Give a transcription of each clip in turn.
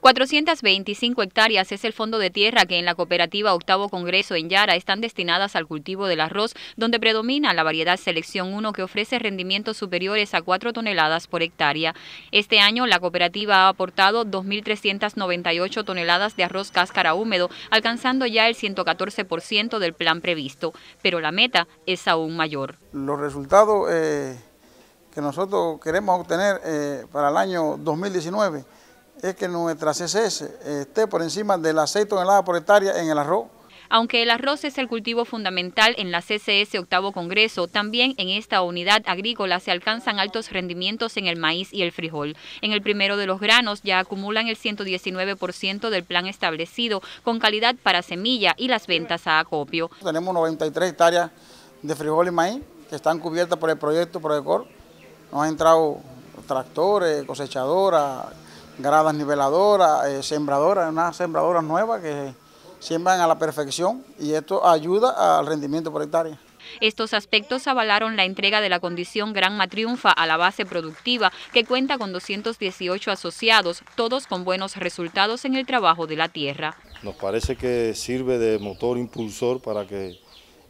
425 hectáreas es el fondo de tierra que en la cooperativa Octavo Congreso en Yara están destinadas al cultivo del arroz, donde predomina la variedad Selección 1 que ofrece rendimientos superiores a 4 toneladas por hectárea. Este año la cooperativa ha aportado 2.398 toneladas de arroz cáscara húmedo, alcanzando ya el 114% del plan previsto, pero la meta es aún mayor. Los resultados eh, que nosotros queremos obtener eh, para el año 2019 es que nuestra CCS esté por encima del las en la por hectárea en el arroz. Aunque el arroz es el cultivo fundamental en la CCS octavo congreso, también en esta unidad agrícola se alcanzan altos rendimientos en el maíz y el frijol. En el primero de los granos ya acumulan el 119% del plan establecido con calidad para semilla y las ventas a acopio. Tenemos 93 hectáreas de frijol y maíz que están cubiertas por el proyecto PRODECOR. Nos han entrado tractores, cosechadoras, gradas niveladoras, eh, sembradoras, unas sembradoras nuevas que siembran a la perfección y esto ayuda al rendimiento por hectárea. Estos aspectos avalaron la entrega de la condición Gran Triunfa a la base productiva, que cuenta con 218 asociados, todos con buenos resultados en el trabajo de la tierra. Nos parece que sirve de motor impulsor para que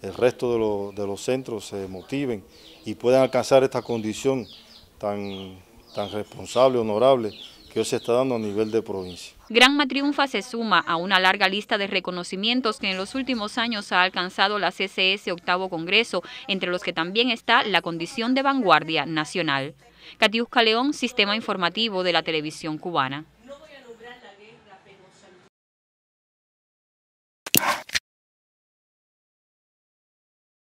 el resto de, los centros se motiven y puedan alcanzar esta condición tan, tan responsable, honorable, que hoy se está dando a nivel de provincia. Granma Triunfa se suma a una larga lista de reconocimientos que en los últimos años ha alcanzado la CCS Octavo Congreso, entre los que también está la condición de vanguardia nacional. Catiusca León, Sistema Informativo de la Televisión Cubana.